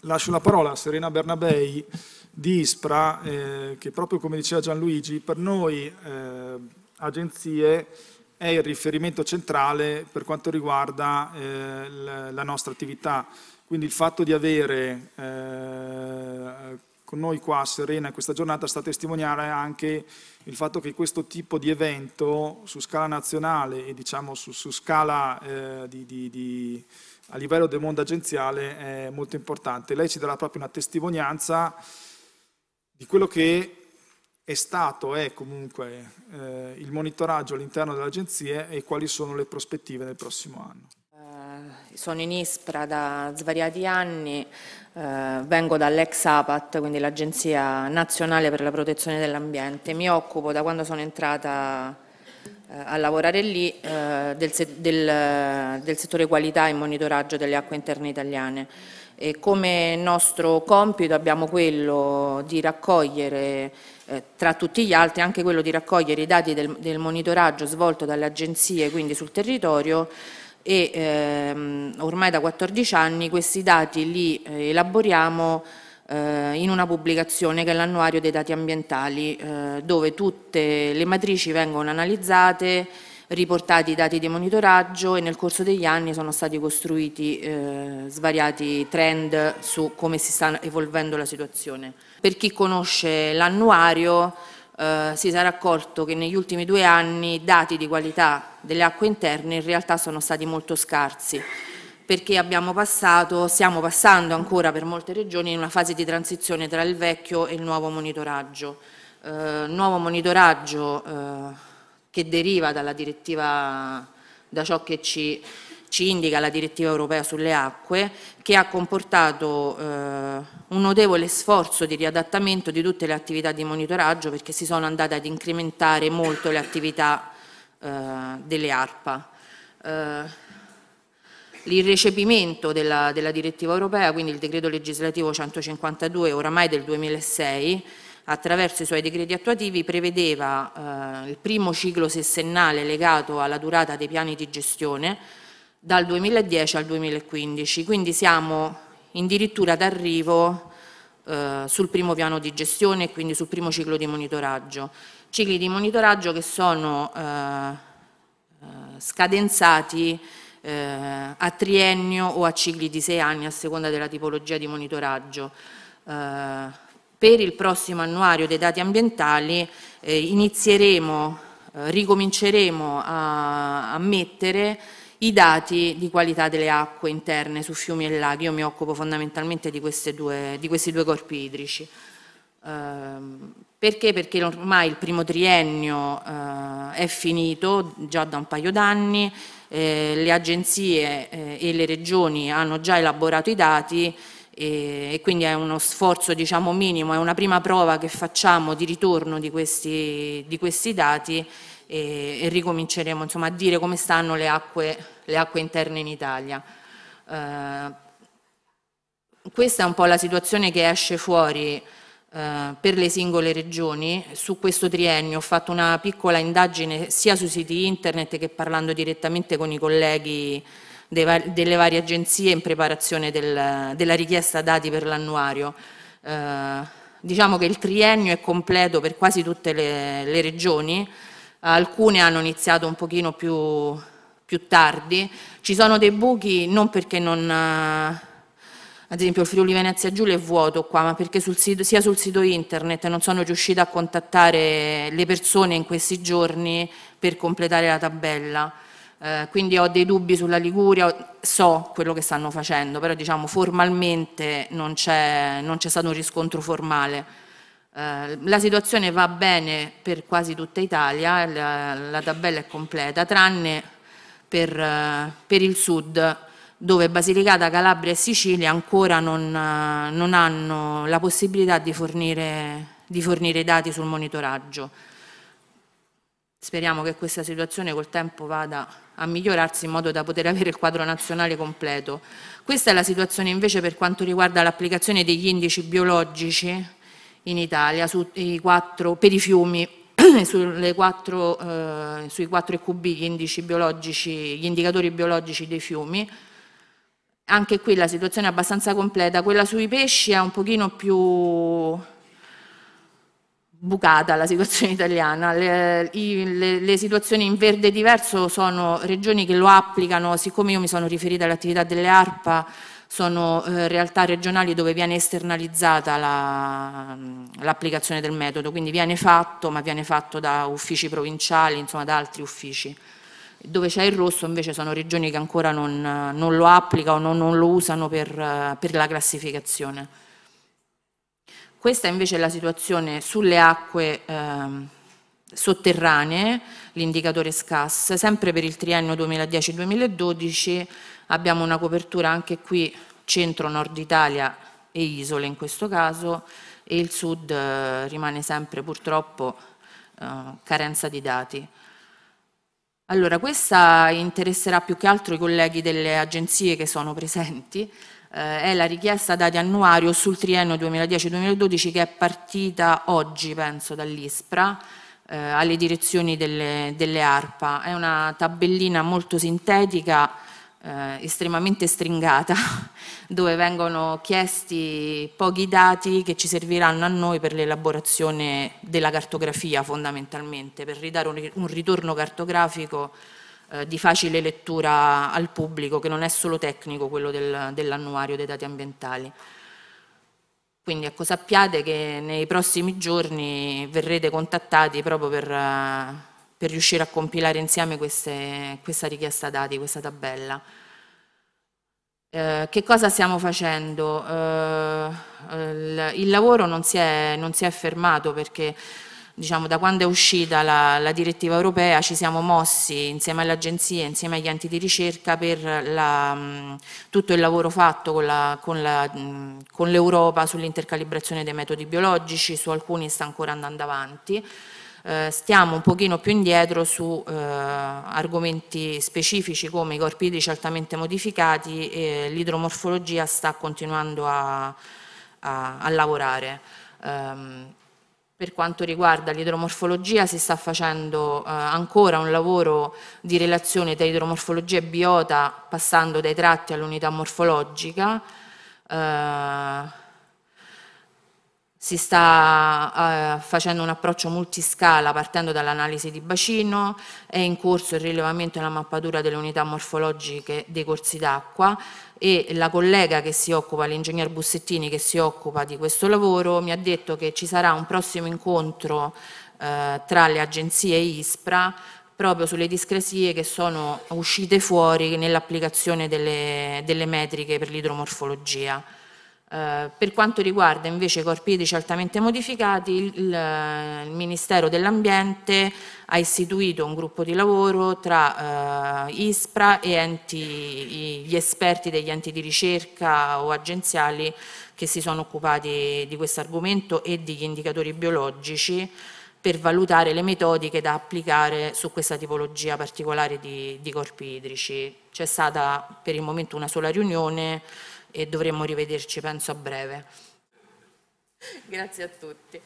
lascio la parola a Serena Bernabei di Ispra, eh, che proprio come diceva Gianluigi, per noi eh, agenzie è il riferimento centrale per quanto riguarda eh, la nostra attività. Quindi il fatto di avere eh, con noi qua a Serena in questa giornata sta a testimoniare anche il fatto che questo tipo di evento su scala nazionale e diciamo su, su scala eh, di, di, di, a livello del mondo agenziale è molto importante. Lei ci darà proprio una testimonianza di quello che è stato, è eh, comunque eh, il monitoraggio all'interno delle agenzie e quali sono le prospettive nel prossimo anno sono in ISPRA da svariati anni, eh, vengo dall'ex APAT, quindi l'Agenzia Nazionale per la Protezione dell'Ambiente. Mi occupo da quando sono entrata eh, a lavorare lì eh, del, del, del, settore qualità e monitoraggio delle acque interne italiane. E come nostro compito abbiamo quello di raccogliere, eh, tra tutti gli altri, anche quello di raccogliere i dati del, del monitoraggio svolto dalle agenzie, quindi sul territorio, e ehm, ormai da 14 anni questi dati li eh, elaboriamo eh, in una pubblicazione che è l'annuario dei dati ambientali eh, dove tutte le matrici vengono analizzate, riportati i dati di monitoraggio e nel corso degli anni sono stati costruiti eh, svariati trend su come si sta evolvendo la situazione. Per chi conosce l'annuario eh, si sarà accorto che negli ultimi due anni i dati di qualità delle acque interne in realtà sono stati molto scarsi perché abbiamo passato, stiamo passando ancora per molte regioni in una fase di transizione tra il vecchio e il nuovo monitoraggio. Eh, nuovo monitoraggio eh, che deriva dalla direttiva, da ciò che ci ci indica la direttiva europea sulle acque, che ha comportato eh, un notevole sforzo di riadattamento di tutte le attività di monitoraggio perché si sono andate ad incrementare molto le attività eh, delle ARPA. Eh, il recepimento della, della, direttiva europea, quindi il decreto legislativo 152 oramai del 2006, attraverso i suoi decreti attuativi prevedeva eh, il primo ciclo sessennale legato alla durata dei piani di gestione dal 2010 al 2015, quindi siamo addirittura d'arrivo eh, sul primo piano di gestione e quindi sul primo ciclo di monitoraggio. Cicli di monitoraggio che sono eh, eh scadenzati eh, a triennio o a cicli di sei anni a seconda della tipologia di monitoraggio. Eh, per il prossimo annuario dei dati ambientali eh, inizieremo, ricominceremo a, a mettere i dati di qualità delle acque interne su fiumi e laghi, io mi occupo fondamentalmente di, due, di questi due corpi idrici. Ehm, perché? Perché ormai il primo triennio eh, è finito già da un paio d'anni, eh, le agenzie eh, e le regioni hanno già elaborato i dati e, e quindi è uno sforzo diciamo, minimo, è una prima prova che facciamo di ritorno di questi, di questi dati e, e ricominceremo insomma, a dire come stanno le acque, le acque interne in Italia. Eh, questa è un po' la situazione che esce fuori eh, per le singole regioni. Su questo triennio ho fatto una piccola indagine sia sui siti internet che parlando direttamente con i colleghi dei, delle varie agenzie in preparazione del, della richiesta dati per l'annuario. Eh, diciamo che il triennio è completo per quasi tutte le, le regioni, alcune hanno iniziato un pochino più, più tardi, ci sono dei buchi non perché non eh, ad esempio il Friuli Venezia Giulia è vuoto qua, ma perché sul sito, sia sul sito internet non sono riuscita a contattare le persone in questi giorni per completare la tabella. Eh, quindi ho dei dubbi sulla Liguria, so quello che stanno facendo, però diciamo formalmente non c'è stato un riscontro formale. Eh, la situazione va bene per quasi tutta Italia, la, la tabella è completa, tranne per, eh, per, il sud dove Basilicata, Calabria e Sicilia ancora non, eh, non hanno la possibilità di fornire, di fornire dati sul monitoraggio. Speriamo che questa situazione col tempo vada a migliorarsi in modo da poter avere il quadro nazionale completo. Questa è la situazione invece per quanto riguarda l'applicazione degli indici biologici in Italia quattro, per i fiumi quattro, eh, sui 4 QB, gli, biologici, gli indicatori biologici dei fiumi. Anche qui la situazione è abbastanza completa, quella sui pesci è un pochino più bucata la situazione italiana, le, le, le, situazioni in verde diverso sono regioni che lo applicano, siccome io mi sono riferita all'attività delle ARPA, sono eh, realtà regionali dove viene esternalizzata la, l'applicazione del metodo, quindi viene fatto, ma viene fatto da uffici provinciali, insomma da altri uffici. Dove c'è il rosso invece sono regioni che ancora non, non lo applicano non, non, lo usano per, per la classificazione. Questa invece è la situazione sulle acque eh, sotterranee, l'indicatore SCAS, sempre per il triennio 2010-2012 abbiamo una copertura anche qui centro-nord Italia e isole in questo caso e il sud eh, rimane sempre purtroppo eh, carenza di dati. Allora, questa interesserà più che altro i colleghi delle agenzie che sono presenti, eh, è la richiesta dati annuario sul triennio 2010-2012 che è partita oggi, penso, dall'ISPRA, eh, alle direzioni delle, delle, ARPA. È una tabellina molto sintetica, eh, estremamente stringata, dove vengono chiesti pochi dati che ci serviranno a noi per l'elaborazione della cartografia fondamentalmente, per ridare un, un ritorno cartografico eh, di facile lettura al pubblico, che non è solo tecnico quello del, dell'annuario dei dati ambientali. Quindi ecco, sappiate che nei prossimi giorni verrete contattati proprio per, eh, per riuscire a compilare insieme queste, questa richiesta dati, questa tabella. Eh, che cosa stiamo facendo? Eh, il, il, lavoro non si, è, non si è fermato perché diciamo, da quando è uscita la, la, direttiva europea ci siamo mossi insieme alle agenzie, insieme agli enti di ricerca per la, mh, mm, tutto il lavoro fatto mm, con, l'Europa sull'intercalibrazione dei metodi biologici, su alcuni sta ancora andando avanti. Eh, stiamo un pochino più indietro su eh, argomenti specifici come i corpi idrici altamente modificati e l'idromorfologia sta continuando a, a, a lavorare. Um, per quanto riguarda l'idromorfologia si sta facendo eh, ancora un lavoro di relazione tra idromorfologia e biota passando dai tratti all'unità morfologica. Eh, si sta eh, facendo un approccio multiscala partendo dall'analisi di bacino, è in corso il rilevamento e la mappatura delle unità morfologiche dei corsi d'acqua e la collega che si occupa, l'ingegner Bussettini che si occupa di questo lavoro, mi ha detto che ci sarà un prossimo incontro eh, tra le agenzie ISPRA proprio sulle discrasie che sono uscite fuori nell'applicazione delle, delle metriche per l'idromorfologia. Eh, per quanto riguarda invece i corpi idrici altamente modificati, il, eh, il Ministero dell'Ambiente ha istituito un gruppo di lavoro tra eh, ISPRA e enti, gli esperti degli enti di ricerca o agenziali che si sono occupati di questo argomento e degli indicatori biologici per valutare le metodiche da applicare su questa tipologia particolare di, di corpi idrici. C'è stata per il momento una sola riunione e dovremmo rivederci penso a breve. Grazie a tutti.